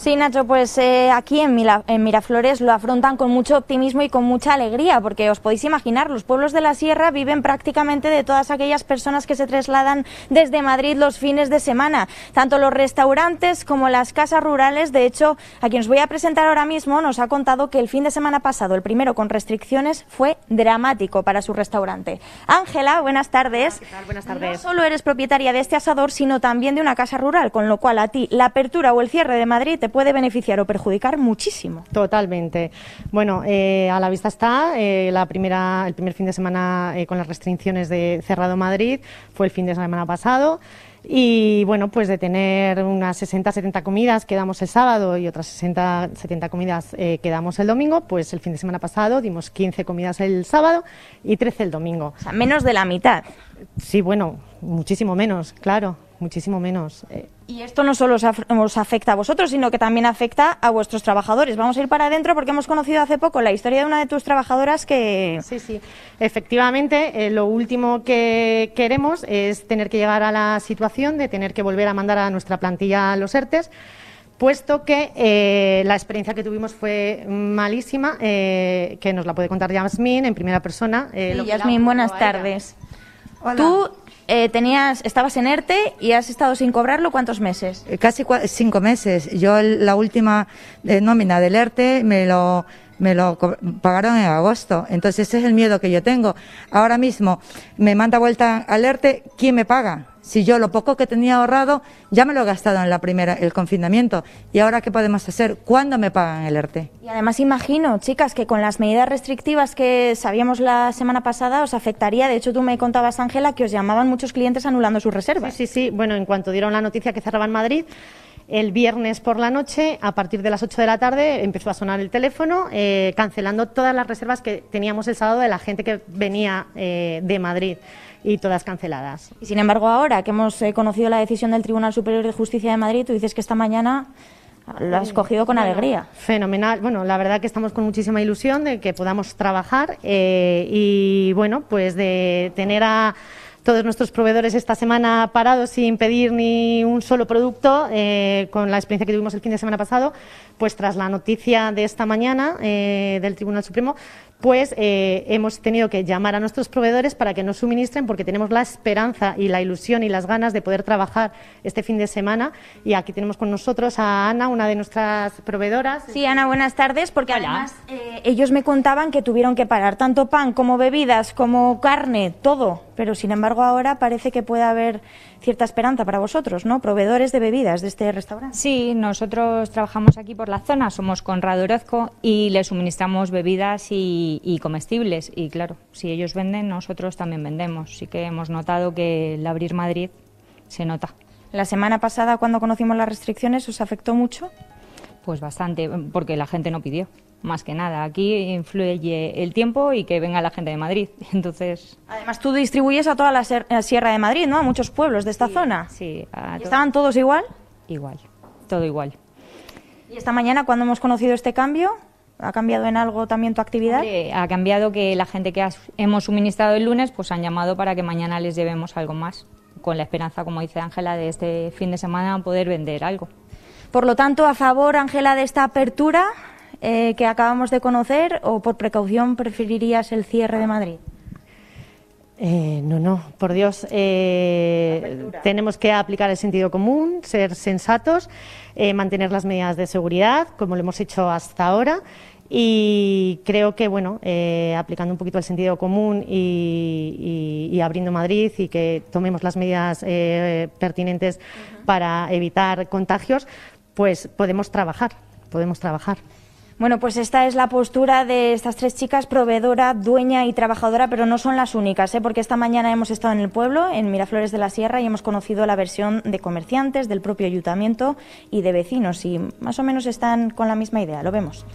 Sí, Nacho, pues eh, aquí en, en, Miraflores lo afrontan con mucho optimismo y con mucha alegría, porque os podéis imaginar, los pueblos de la sierra viven prácticamente de todas aquellas personas que se trasladan desde Madrid los fines de semana, tanto los restaurantes como las casas rurales. De hecho, a quien os voy a presentar ahora mismo nos ha contado que el fin de semana pasado, el primero con restricciones, fue dramático para su restaurante. Ángela, buenas tardes. Buenas tardes. No solo eres propietaria de este asador, sino también de una casa rural, con lo cual a ti la apertura o el cierre de Madrid te puede beneficiar o perjudicar muchísimo. Totalmente. Bueno, eh, a la vista está eh, la primera, el primer fin de semana eh, con las restricciones de Cerrado Madrid, fue el fin de semana pasado. Y bueno, pues de tener unas 60-70 comidas que damos el sábado y otras 60-70 comidas que damos el domingo, pues el fin de semana pasado dimos 15 comidas el sábado y 13 el domingo. O sea, menos de la mitad. Sí, bueno, muchísimo menos, claro muchísimo menos. Eh. Y esto no solo os, afecta a vosotros, sino que también afecta a vuestros trabajadores. Vamos a ir para adentro porque hemos conocido hace poco la historia de una de tus trabajadoras que... Sí, sí. Efectivamente, eh, lo último que queremos es tener que llegar a la situación de tener que volver a mandar a nuestra plantilla a los ERTES puesto que eh, la experiencia que tuvimos fue malísima, que nos la puede contar Yasmin en primera persona. Eh, sí, buenas tardes. Hola. Tú eh, tenías, estabas en ERTE y has estado sin cobrarlo cuántos meses? Eh, casi cinco meses. Yo la última eh, nómina del ERTE me lo me lo pagaron en agosto. Entonces ese es el miedo que yo tengo. Ahora mismo me manda vuelta al ERTE, ¿quién me paga? Si yo lo poco que tenía ahorrado ya me lo he gastado en la primera, el confinamiento. ¿Y ahora qué podemos hacer? ¿Cuándo me pagan el ERTE? Y además imagino, chicas, que con las medidas restrictivas que sabíamos la semana pasada os afectaría. De hecho, tú me contabas, Ángela, que os llamaban muchos clientes anulando sus reservas. Sí, sí, sí. Bueno, en cuanto dieron la noticia que cerraban Madrid, el viernes por la noche, a partir de las 8 de la tarde, empezó a sonar el teléfono, eh, cancelando todas las reservas que teníamos el sábado de la gente que venía eh, de Madrid y todas canceladas. Y sin embargo, ahora que hemos eh, conocido la decisión del Tribunal Superior de Justicia de Madrid, tú dices que esta mañana lo has cogido con alegría. Fenomenal. Bueno, la verdad que estamos con muchísima ilusión de que podamos trabajar y, bueno, pues de tener a todos nuestros proveedores esta semana parados sin pedir ni un solo producto, eh, con la experiencia que tuvimos el fin de semana pasado, pues tras la noticia de esta mañana eh, del Tribunal Supremo, pues eh, hemos tenido que llamar a nuestros proveedores para que nos suministren porque tenemos la esperanza y la ilusión y las ganas de poder trabajar este fin de semana y aquí tenemos con nosotros a Ana, una de nuestras proveedoras. Sí, Ana, buenas tardes, porque además ellos me contaban que tuvieron que parar tanto pan como bebidas como carne, todo, pero sin embargo ahora parece que puede haber cierta esperanza para vosotros, ¿no? Proveedores de bebidas de este restaurante. Sí, nosotros trabajamos aquí por la zona, somos Conrado Orozco y le suministramos bebidas y, y comestibles. Y claro, si ellos venden, nosotros también vendemos. Sí que hemos notado que el abrir Madrid se nota. La semana pasada, cuando conocimos las restricciones, ¿os afectó mucho? Pues bastante, porque la gente no pidió. Más que nada, aquí influye el tiempo y que venga la gente de Madrid. Entonces. Además, tú distribuyes a toda la, eh, Sierra de Madrid, ¿no? A muchos pueblos de esta zona. Sí. ¿Estaban todos igual? Igual, todo igual. ¿Y esta mañana, cuando hemos conocido este cambio, ¿Ha cambiado en algo también tu actividad? ha cambiado que la gente que hemos suministrado el lunes pues han llamado para que mañana les llevemos algo más, con la esperanza, como dice Ángela, de este fin de semana poder vender algo. Por lo tanto, a favor, Ángela, de esta apertura eh, que acabamos de conocer o por precaución preferirías el cierre de Madrid? Eh, no, no, por Dios, eh, tenemos que aplicar el sentido común, ser sensatos, mantener las medidas de seguridad, como lo hemos hecho hasta ahora, y creo que, bueno, aplicando un poquito el sentido común y, abriendo Madrid y que tomemos las medidas pertinentes para evitar contagios, pues podemos trabajar, podemos trabajar. Bueno, pues esta es la postura de estas tres chicas, proveedora, dueña y trabajadora, pero no son las únicas, ¿eh? porque esta mañana hemos estado en el pueblo, en Miraflores de la Sierra, y hemos conocido la versión de comerciantes, del propio ayuntamiento y de vecinos, y más o menos están con la misma idea. Lo vemos.